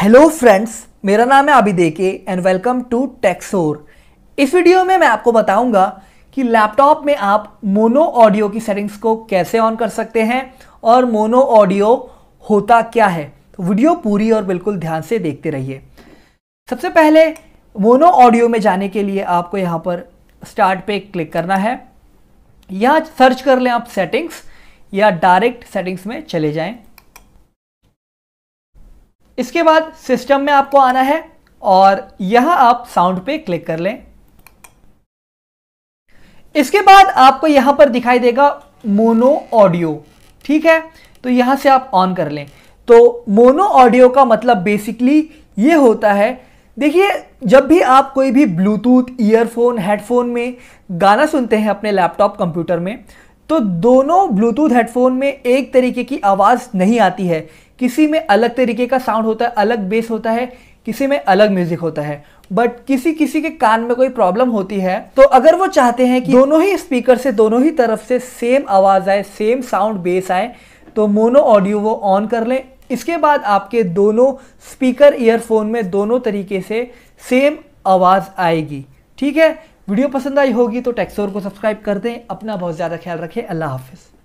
hello friends मेरा नाम है अभिदेके एंड वेलकम टू टेक्सोर इस वीडियो में मैं आपको बताऊंगा कि लैपटॉप में आप मोनो ऑडियो की सेटिंग्स को कैसे ऑन कर सकते हैं और मोनो ऑडियो होता क्या है तो वीडियो पूरी और बिल्कुल ध्यान से देखते रहिए सबसे पहले मोनो ऑडियो में जाने के लिए आपको यहाँ पर स्टार्ट पे क्लिक करना है या सर्च कर लें आप सेटिंग्स या डायरेक्ट सेटिंग्स में चले जाएं इसके बाद सिस्टम में आपको आना है और यहां आप साउंड पे क्लिक कर लें इसके बाद आपको यहां पर दिखाई देगा मोनो ऑडियो ठीक है तो यहां से आप ऑन कर लें तो मोनो ऑडियो का मतलब बेसिकली ये होता है देखिए जब भी आप कोई भी ब्लूटूथ ईयरफोन हेडफोन में गाना सुनते हैं अपने लैपटॉप कंप्यूटर में तो दोनों ब्लूटूथ हेडफोन में एक तरीके की आवाज़ नहीं आती है किसी में अलग तरीके का साउंड होता है अलग बेस होता है किसी में अलग म्यूजिक होता है बट किसी किसी के कान में कोई प्रॉब्लम होती है तो अगर वो चाहते हैं कि दोनों ही स्पीकर से दोनों ही तरफ से सेम आवाज़ आए सेम साउंड बेस आए तो मोनो ऑडियो वो ऑन कर लें इसके बाद आपके दोनों स्पीकर ईयरफोन में दोनों तरीके से सेम आवाज़ आएगी ठीक है वीडियो पसंद आई होगी तो टेक्सोर को सब्सक्राइब कर दें अपना बहुत ज़्यादा ख्याल रखें अल्लाह हाफिज़